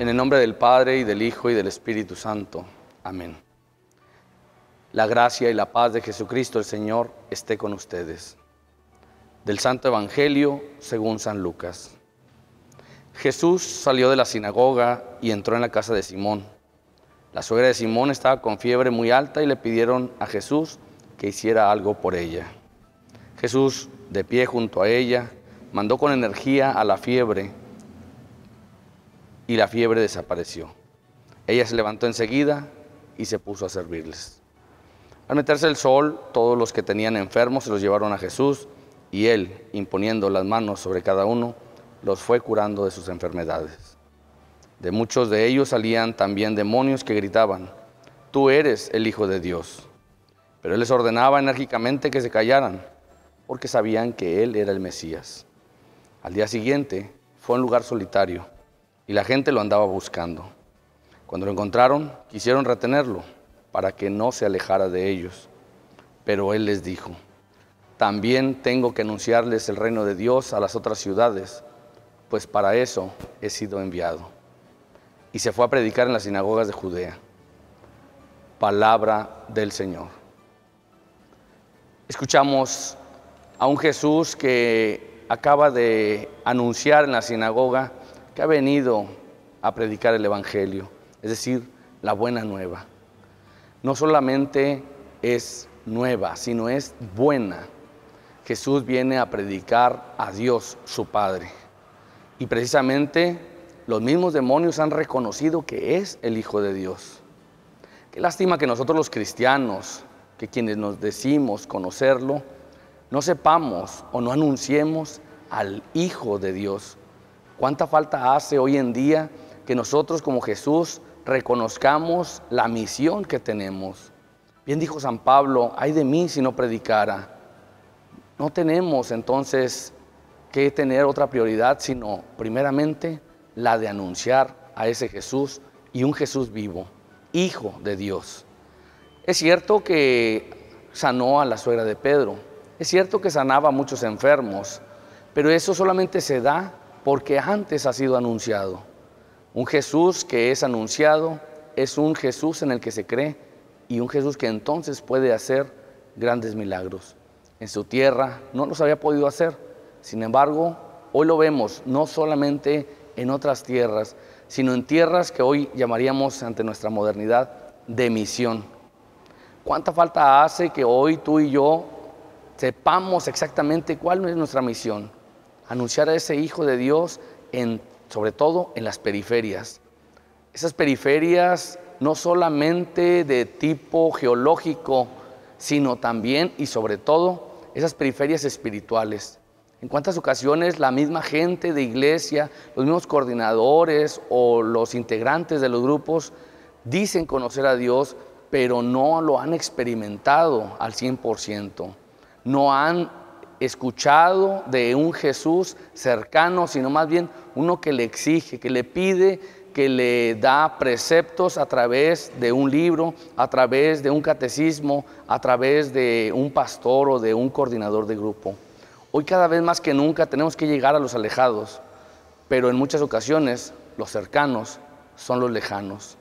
En el nombre del Padre y del Hijo y del Espíritu Santo. Amén. La gracia y la paz de Jesucristo el Señor esté con ustedes. Del Santo Evangelio según San Lucas. Jesús salió de la sinagoga y entró en la casa de Simón. La suegra de Simón estaba con fiebre muy alta y le pidieron a Jesús que hiciera algo por ella. Jesús, de pie junto a ella, mandó con energía a la fiebre y la fiebre desapareció. Ella se levantó enseguida y se puso a servirles. Al meterse el sol, todos los que tenían enfermos se los llevaron a Jesús y él, imponiendo las manos sobre cada uno, los fue curando de sus enfermedades. De muchos de ellos salían también demonios que gritaban, Tú eres el Hijo de Dios. Pero él les ordenaba enérgicamente que se callaran, porque sabían que él era el Mesías. Al día siguiente fue a un lugar solitario y la gente lo andaba buscando. Cuando lo encontraron, quisieron retenerlo para que no se alejara de ellos. Pero él les dijo, también tengo que anunciarles el reino de Dios a las otras ciudades, pues para eso he sido enviado. Y se fue a predicar en las sinagogas de Judea. Palabra del Señor. Escuchamos a un Jesús que acaba de anunciar en la sinagoga que ha venido a predicar el Evangelio, es decir, la buena nueva. No solamente es nueva, sino es buena. Jesús viene a predicar a Dios, su Padre. Y precisamente los mismos demonios han reconocido que es el Hijo de Dios. Qué lástima que nosotros los cristianos, que quienes nos decimos conocerlo, no sepamos o no anunciemos al Hijo de Dios, ¿Cuánta falta hace hoy en día que nosotros como Jesús reconozcamos la misión que tenemos? Bien dijo San Pablo, ay de mí si no predicara. No tenemos entonces que tener otra prioridad, sino primeramente la de anunciar a ese Jesús y un Jesús vivo, hijo de Dios. Es cierto que sanó a la suegra de Pedro, es cierto que sanaba a muchos enfermos, pero eso solamente se da porque antes ha sido anunciado. Un Jesús que es anunciado es un Jesús en el que se cree y un Jesús que entonces puede hacer grandes milagros. En su tierra no los había podido hacer. Sin embargo, hoy lo vemos no solamente en otras tierras, sino en tierras que hoy llamaríamos ante nuestra modernidad de misión. ¿Cuánta falta hace que hoy tú y yo sepamos exactamente cuál es nuestra misión? anunciar a ese Hijo de Dios, en, sobre todo en las periferias. Esas periferias no solamente de tipo geológico, sino también y sobre todo esas periferias espirituales. En cuántas ocasiones la misma gente de iglesia, los mismos coordinadores o los integrantes de los grupos dicen conocer a Dios, pero no lo han experimentado al 100%. No han escuchado de un Jesús cercano, sino más bien uno que le exige, que le pide, que le da preceptos a través de un libro, a través de un catecismo, a través de un pastor o de un coordinador de grupo. Hoy cada vez más que nunca tenemos que llegar a los alejados, pero en muchas ocasiones los cercanos son los lejanos.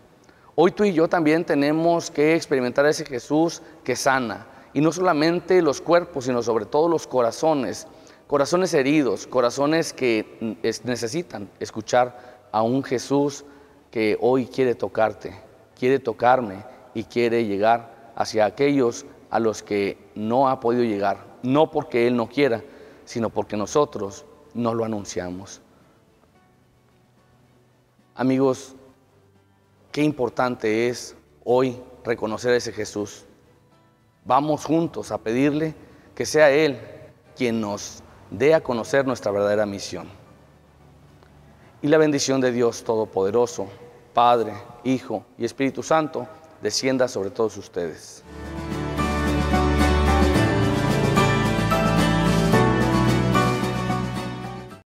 Hoy tú y yo también tenemos que experimentar ese Jesús que sana, y no solamente los cuerpos, sino sobre todo los corazones, corazones heridos, corazones que mm, necesitan escuchar a un Jesús que hoy quiere tocarte, quiere tocarme y quiere llegar hacia aquellos a los que no ha podido llegar, no porque Él no quiera, sino porque nosotros no lo anunciamos. Amigos, qué importante es hoy reconocer a ese Jesús. Vamos juntos a pedirle que sea Él quien nos dé a conocer nuestra verdadera misión. Y la bendición de Dios Todopoderoso, Padre, Hijo y Espíritu Santo, descienda sobre todos ustedes.